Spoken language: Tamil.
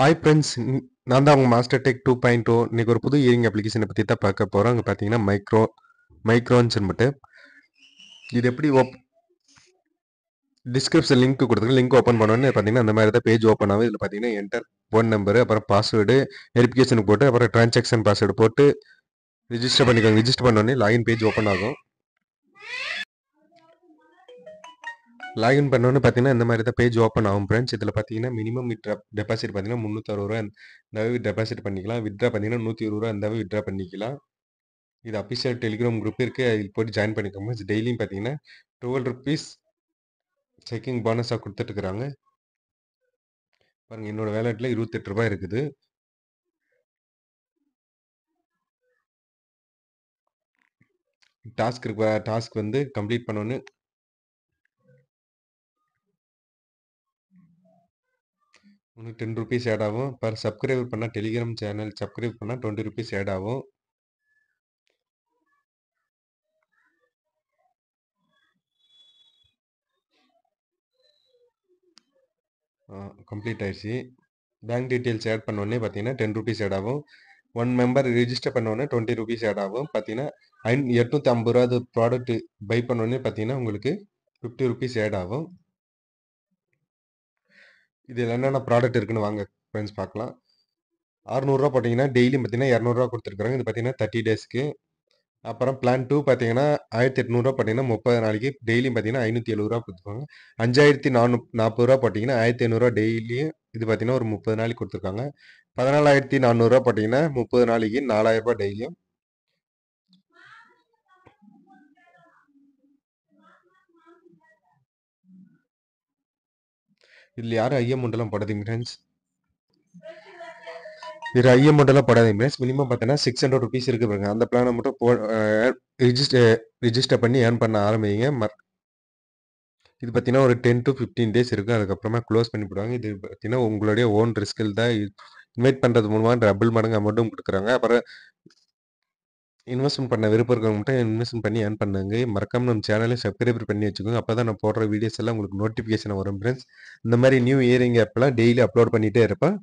ஹாய் ஃப்ரெண்ட்ஸ் நான் தான் அவங்க master tech two point two இன்றைக்கி ஒரு புது இயரிங் அப்ளிகேஷனை பற்றி தான் பார்க்க போகிறோம் அங்கே பார்த்தீங்கன்னா மைக்ரோ மைக்ரோன்ஸ் மட்டும் இது எப்படி ஓப் டிஸ்கிரிப்ஷன் லிங்க் கொடுத்துருங்க லிங்க் ஓப்பன் பண்ணோன்னு பார்த்தீங்கன்னா அந்த மாதிரி தான் பேஜ் ஓப்பன் ஆகும் இதில் பார்த்தீங்கன்னா என்டர் ஃபோன் நம்பரு அப்புறம் பாஸ்வேர்டு வெரிஃபிகேஷனுக்கு போட்டு அப்புறம் ட்ரான்சாக்ஷன் பாஸ்வேர்டு போட்டு ரிஜிஸ்டர் பண்ணிக்கோங்க ரிஜிஸ்டர் பண்ணோடனே லாகின் பேஜ் ஓப்பன் ஆகும் லாகின் பண்ணோன்னு பார்த்தீங்கன்னா இந்த மாதிரி தான் பேஜ் ஓப்பன் ஆகும் ஃப்ரெண்ட்ஸ் இதில் பார்த்தீங்கன்னா மினிமம் டெபாசிட் பார்த்தீங்கன்னா முந்நூற்றறுபது இந்த டெபாசிட் பண்ணிக்கலாம் வித்ரா பார்த்தீங்கன்னா நூற்றி இருபது ரூபா இருந்தாவே பண்ணிக்கலாம் இது அஃபிஷியல் டெலிகிராம் குரூப் இருக்குது அதில் போய்ட்டு ஜாயின் பண்ணிக்கோங்க டெய்லியும் பார்த்தீங்கன்னா டுவெல் ருபீஸ் செக்கிங் போனஸாக கொடுத்துட்ருக்குறாங்க பாருங்கள் என்னோடய வேலெட்டில் இருபத்தெட்டு ரூபாய் இருக்குது டாஸ்க் டாஸ்க் வந்து கம்ப்ளீட் பண்ணோன்னு உனக்கு டென் ருபீஸ் ஆட் ஆகும் பர் சப்ஸ்கிரைபர் பண்ணால் டெலிகிராம் சேனல் சப்ஸ்கிரைப் பண்ணால் டுவெண்ட்டி ருபீஸ் ஆட் ஆகும் கம்ப்ளீட் ஆயிடுச்சு பேங்க் டீட்டெயில்ஸ் ஆட் பண்ணோடனே பார்த்தீங்கன்னா டென் ருபீஸ் ஆட் ஆகும் ஒன் மெம்பர் ரிஜிஸ்டர் பண்ணோடனே டுவெண்ட்டி ருபீஸ் ஆட் ஆகும் பார்த்தீங்கன்னா ஐந் எட்நூற்றி ஐம்பது ரூபா அது ப்ராடக்ட் பை பண்ணோடனே பார்த்தீங்கன்னா உங்களுக்கு ஃபிஃப்டி ருபீஸ் ஆட் ஆகும் இதில் என்னென்ன ப்ராடக்ட் இருக்குன்னு வாங்க ஃப்ரெண்ட்ஸ் பார்க்கலாம் அறநூறுரூவா பார்த்தீங்கன்னா டெய்லி பார்த்தீங்கன்னா இரநூறுவா கொடுத்துருக்குறாங்க இது பார்த்தீங்கன்னா தேர்ட்டி டேஸ்க்கு அப்புறம் பிளான் டூ பார்த்தீங்கன்னா ஆயிரத்தி எட்நூறுவா பார்த்தீங்கன்னா முப்பது நாளைக்கு டெய்லியும் பார்த்தீங்கன்னா ஐநூற்றி எழுபதுரூவா கொடுத்துருக்காங்க அஞ்சாயிரத்தி நானூ நாற்பது ரூபா பார்த்தீங்கன்னா ஆயிரத்தி ஐநூறுரூவா டெய்லியும் இது பார்த்தீங்கன்னா ஒரு முப்பது நாளைக்கு கொடுத்துருக்காங்க பதினாலாயிரத்தி நானூறுரூவா பார்த்தீங்கன்னா முப்பது நாளைக்கு நாலாயிரரூபா டெய்லியும் இதில் யாரும் ஐயமண்டலம் படாதீங்க ஃப்ரெண்ட்ஸ் இது ஐயமண்டலம் படாதீங்க ஃப்ரெண்ட்ஸ் மினிமம் பார்த்தீங்கன்னா சிக்ஸ் ஹண்ட்ரட் ருபீஸ் இருக்கு பாருங்க அந்த பிளானை மட்டும் போ ரிஜிஸ்டர் ரிஜிஸ்டர் பண்ணி ஏர்ன் பண்ண ஆரம்பிங்க இது பார்த்தீங்கன்னா ஒரு டென் டு ஃபிஃப்டீன் டேஸ் இருக்கும் அதுக்கப்புறமா க்ளோஸ் பண்ணி போடுவாங்க இது பார்த்தீங்கன்னா உங்களுடைய ஓன் ரிஸ்கில் தான் இன்வைட் பண்ணுறது மூலமாக டபுள் மடங்கு அமௌண்ட்டும் கொடுக்குறாங்க அப்புறம் இன்வெஸ்ட்மெண்ட் பண்ண விருப்பம் இருக்கவங்க மட்டும் இன்வெஸ்ட்மெண்ட் பண்ணி ஏன் பண்ணுங்க மறக்காம நம்ம சேனலை சப்ஸ்கிரைப் பண்ணி வச்சுக்கோங்க அப்போ தான் நான் போடுற வீடியோஸ் எல்லாம் உங்களுக்கு நோட்டிஃபிகேஷன் வரும் ஃப்ரெண்ட்ஸ் இந்த மாதிரி நியூ இயரிங் ஆப்லாம் டெய்லி அப்லோட் பண்ணிகிட்டே இருப்பேன்